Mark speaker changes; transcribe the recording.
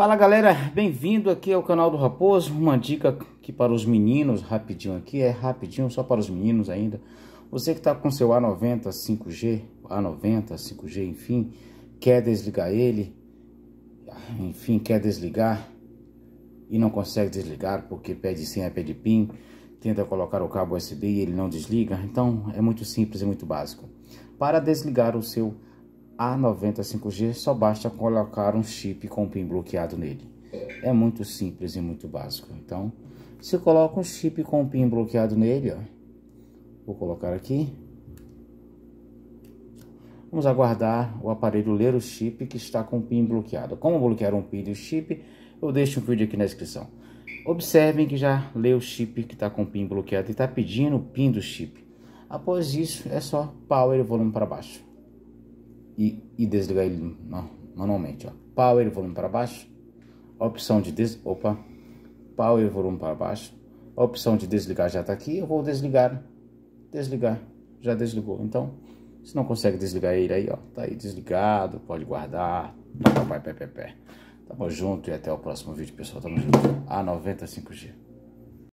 Speaker 1: Fala galera, bem-vindo aqui ao canal do Raposo. Uma dica aqui para os meninos, rapidinho aqui, é rapidinho só para os meninos ainda. Você que está com seu A90 5G, A90 5G, enfim, quer desligar ele, enfim, quer desligar e não consegue desligar porque pede senha, pede PIN, tenta colocar o cabo USB e ele não desliga. Então é muito simples e é muito básico. Para desligar o seu a 95 g só basta colocar um chip com o PIN bloqueado nele. É muito simples e muito básico. Então, se coloca um chip com o PIN bloqueado nele, ó. Vou colocar aqui. Vamos aguardar o aparelho ler o chip que está com o PIN bloqueado. Como bloquear um PIN do chip, eu deixo um vídeo aqui na descrição. Observem que já leu o chip que está com o PIN bloqueado e está pedindo o PIN do chip. Após isso, é só power e volume para baixo e, e desligar ele manualmente. Ó. Power volume para baixo. Opção de des... Opa. Power volume para baixo. A opção de desligar já está aqui. Eu vou desligar. Desligar. Já desligou. Então, se não consegue desligar ele aí, ó. Tá aí desligado. Pode guardar. Papai, pé, pé, pé. Tamo junto e até o próximo vídeo, pessoal. Tamo junto. A 95G.